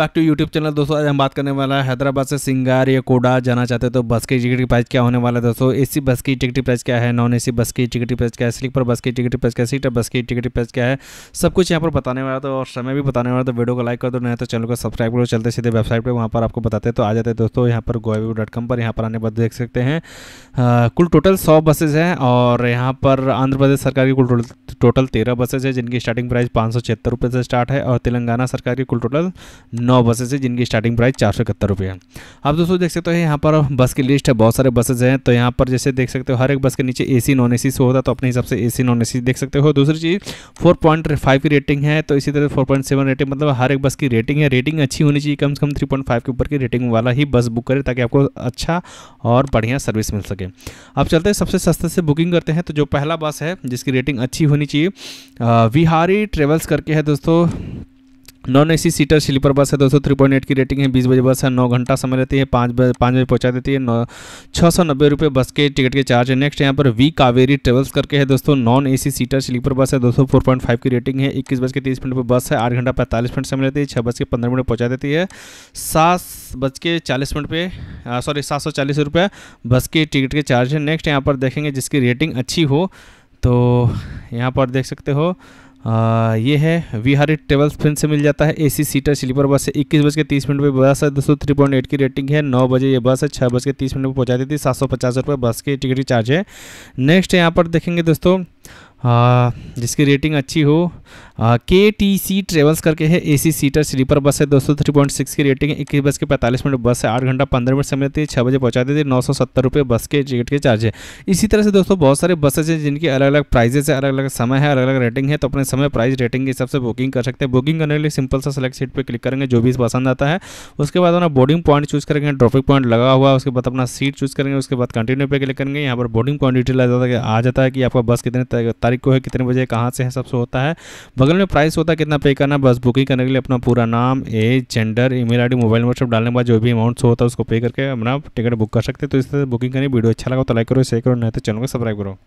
back to YouTube channel दोस्तों आज हम बात करने वाला है हैदराबाद से सिंगार या कोडा जाना चाहते हैं तो बस की टिकट की प्राइस क्या होने वाला है दोस्तों एसी बस की टिकट की प्राइस क्या है नॉन एसी बस की टिकट की प्राइस क्या है स्लीपर बस की टिकट प्राइस क्या है सीटर बस की टिकट की प्राइस क्या है सब कुछ यहाँ पर बताने वाला था और समय भी बताने वाला था वीडियो को लाइक कर दो नए तो चैनल को सब्सक्राइब करो चलते सीधे वेबसाइट पर वहाँ पर आपको बताते तो आ जाते हैं दोस्तों यहाँ पर गोवी डॉट कॉम पर यहाँ पर आने पर देख सकते हैं कुल टोटल सौ बसेज हैं और यहाँ पर आंध्र प्रदेश सरकार की कुल टोटल तेरह बसेज है जिनकी स्टार्टिंग प्राइस पाँच सौ से स्टार्ट है और तेलंगाना सरकार की कुल टोटल नौ बसेस है जिनकी स्टार्टिंग प्राइस चार सौ इकहत्तर रुपये है आप दोस्तों देख सकते हो यहाँ पर बस की लिस्ट है बहुत सारे बसेज हैं तो यहाँ पर जैसे देख सकते हो हर एक बस के नीचे ए सी नॉन ए सी से होता है तो अपने हिसाब से ए सी नॉन ए सी देख सकते हो दूसरी चीज़ फोर पॉइंट फाइव की रेटिंग है तो इसी तरह फोर पॉइंट सेवन रेटिंग मतलब हर एक बस की रेटिंग है रेटिंग अच्छी होनी चाहिए कम से कम थ्री पॉइंट फाइव के ऊपर की रेटिंग वाला ही बस बुक करें ताकि आपको अच्छा और बढ़िया सर्विस मिल सके अब चलते हैं सबसे सस्ते से बुकिंग करते हैं तो जो पहला बस है जिसकी रेटिंग अच्छी होनी चाहिए विहारी ट्रेवल्स करके है दोस्तों non AC seater sleeper bus है दोस्तों थ्री पॉइंट एट की रेटिंग है बीस बजे बस है नौ घंटा समय रहती है पाँच बजे पाँच बजे पहुंचा देती है नौ छः सौ नब्बे रुपये बस के टिकट के चार्ज है नेक्स्ट यहाँ पर वी कावेरी ट्रेवल्स करके है दोस्तों non AC seater sleeper bus है दोस्तों फोर पॉइंट फाइव की रेटिंग है इक्कीस बज के तीस मिनट पर बस है आठ घंटा पैंतालीस मिनट समय रहती है छः बज के पंद्रह मिनट पहुँचा देती है सात बज के चालीस मिनट पे सॉरी सात सौ चालीस रुपये बस के टिकट के चार्ज है नेक्स्ट यहाँ पर देखेंगे जिसकी रेटिंग अच्छी हो तो यहाँ पर देख सकते हो आ, ये है विहारी ट्रेवल्स इट से मिल जाता है एसी सीटर स्लीपर बस है इक्कीस बज के तीस मिनट पर बस है दोस्तों थ्री पॉइंट एट की रेटिंग है नौ बजे ये बस है छः बज के तीस मिनट में पहुँचा देती है सात सौ पचास रुपये बस की टिकट चार्ज है नेक्स्ट यहाँ पर देखेंगे दोस्तों आ, जिसकी रेटिंग अच्छी हो के टी सी ट्रेवल्स करके है ए सी सीटर स्लीपर बस है दोस्तों थ्री पॉइंट सिक्स की रेटिंग है इक्कीस बस के पैंतालीस मिनट बस है आठ घंटा पंद्रह मिनट समय देती है छः बजे पहुँचा देती है नौ सौ सत्तर रुपये बस के टिकट के चार्ज है इसी तरह से दोस्तों बहुत सारे बसेज हैं जिनकी अलग अलग प्राइजेस है अलग अलग समय है अलग अलग रेटिंग है तो अपने समय प्राइस रेटिंग के हिसाब से बुकिंग कर सकते हैं बुकिंग करने के लिए सिंपल सा सेलेक्ट सीट पर क्लिक करेंगे जो भी पसंद आता है उसके बाद अपना बोर्डिंग पॉइंट चूज करेंगे ड्रॉपिंग पॉइंट लगा हुआ उसके बाद अपना सीट चूज करेंगे उसके बाद कंटिन्यू पे क्लिक करेंगे यहाँ पर बोर्डिंग पॉइंट डिटेल आ जाता है कि आपका बस कितने तारीख को है कितने बजे कहाँ से है सबसे होता है बगल में प्राइस होता है कितना पे करना बस बुकिंग करने के लिए अपना पूरा नाम age gender email ID mobile number सब डालने के बाद जो भी अमाउंट होता है उसको पे करके अपना टिकट बुक कर सकते हैं तो इस तरह बुकिंग करें वीडियो अच्छा लगा तो लाइक करो शेयर करो नहीं तो चैनल को सब्सक्राइब करो